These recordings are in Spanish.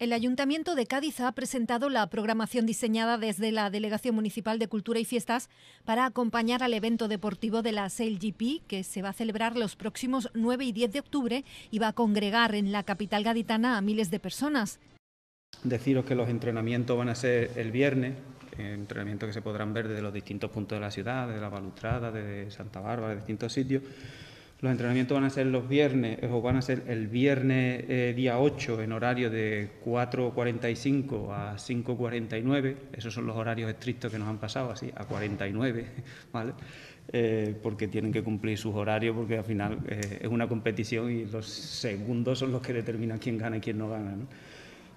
El Ayuntamiento de Cádiz ha presentado la programación diseñada desde la Delegación Municipal de Cultura y Fiestas para acompañar al evento deportivo de la SailGP, que se va a celebrar los próximos 9 y 10 de octubre y va a congregar en la capital gaditana a miles de personas. Deciros que los entrenamientos van a ser el viernes, entrenamientos que se podrán ver desde los distintos puntos de la ciudad, ...de la Balustrada, de Santa Bárbara, de distintos sitios. Los entrenamientos van a ser los viernes, eh, o van a ser el viernes eh, día 8 en horario de 4.45 a 5.49. Esos son los horarios estrictos que nos han pasado, así, a 49, ¿vale? Eh, porque tienen que cumplir sus horarios, porque al final es una competición y los segundos son los que determinan quién gana y quién no gana. ¿no?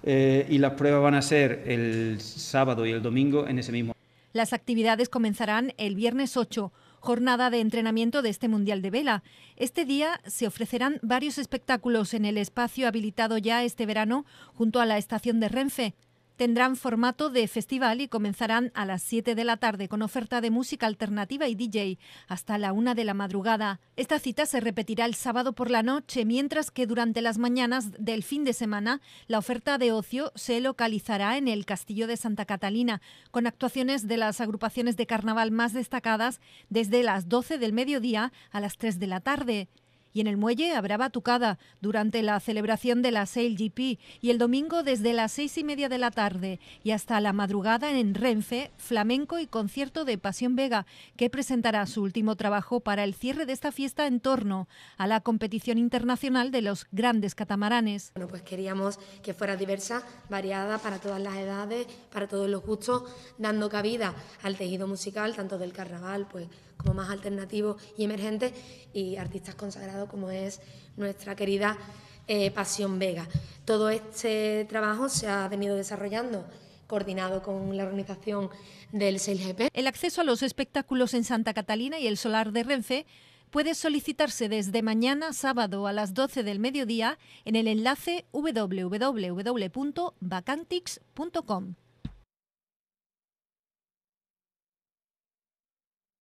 y las pruebas van a ser el sábado y el domingo en ese mismo. Las actividades comenzarán el viernes 8 jornada de entrenamiento de este Mundial de Vela. Este día se ofrecerán varios espectáculos en el espacio habilitado ya este verano junto a la estación de Renfe. Tendrán formato de festival y comenzarán a las 7 de la tarde con oferta de música alternativa y DJ hasta la 1 de la madrugada. Esta cita se repetirá el sábado por la noche, mientras que durante las mañanas del fin de semana la oferta de ocio se localizará en el Castillo de Santa Catalina, con actuaciones de las agrupaciones de carnaval más destacadas desde las 12 del mediodía a las 3 de la tarde y en el muelle habrá batucada durante la celebración de la Sail GP y el domingo desde las seis y media de la tarde y hasta la madrugada en Renfe, flamenco y concierto de Pasión Vega, que presentará su último trabajo para el cierre de esta fiesta en torno a la competición internacional de los grandes catamaranes. Bueno, pues queríamos que fuera diversa, variada para todas las edades, para todos los gustos, dando cabida al tejido musical, tanto del carnaval pues, como más alternativo y emergente, y artistas consagrados como es nuestra querida eh, Pasión Vega. Todo este trabajo se ha venido desarrollando coordinado con la organización del 6GP. El acceso a los espectáculos en Santa Catalina y el solar de Renfe puede solicitarse desde mañana sábado a las 12 del mediodía en el enlace www.vacantix.com.